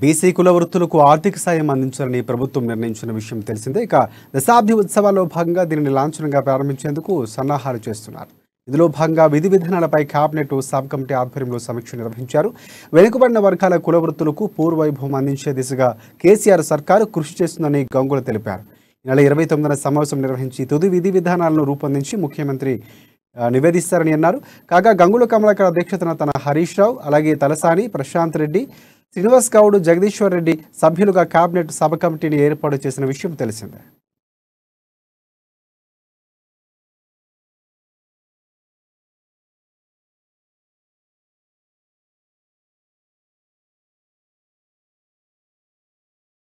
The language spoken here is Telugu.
బీసీ కుల వృత్తులకు ఆర్థిక సాయం అందించాలని ప్రభుత్వం నిర్ణయించిన విషయం తెలిసిందే ఇక దశాబ్ది ఉత్సవాల్లో భాగంగా దీనిని లాంఛనంగా ప్రారంభించేందుకు సన్నాహాలు చేస్తున్నారు ఇందులో భాగంగా విధి విధానాలపై కేబినెట్ సబ్ కమిటీ ఆధ్వర్యంలో సమీక్ష నిర్వహించారు వెనుకబడిన వర్గాల కుల వృత్తులకు పూర్వవైభవం అందించే దిశగా కేసీఆర్ సర్కారు కృషి చేస్తుందని గంగుల తెలిపారు ఈ నెల ఇరవై తొమ్మిదిన సమావేశం నిర్వహించి తుది విధి విధానాలను రూపొందించి ముఖ్యమంత్రి నివేదిస్తారని అన్నారు కాగా గంగుల కమలాకర్ అధ్యక్షతన తన హరీష్ రావు అలాగే తలసాని ప్రశాంత్ రెడ్డి శ్రీనివాస్ గౌడ్ జగదీశ్వర్ రెడ్డి సభ్యులుగా కేబినెట్ సబ్ కమిటీని ఏర్పాటు చేసిన విషయం తెలిసిందే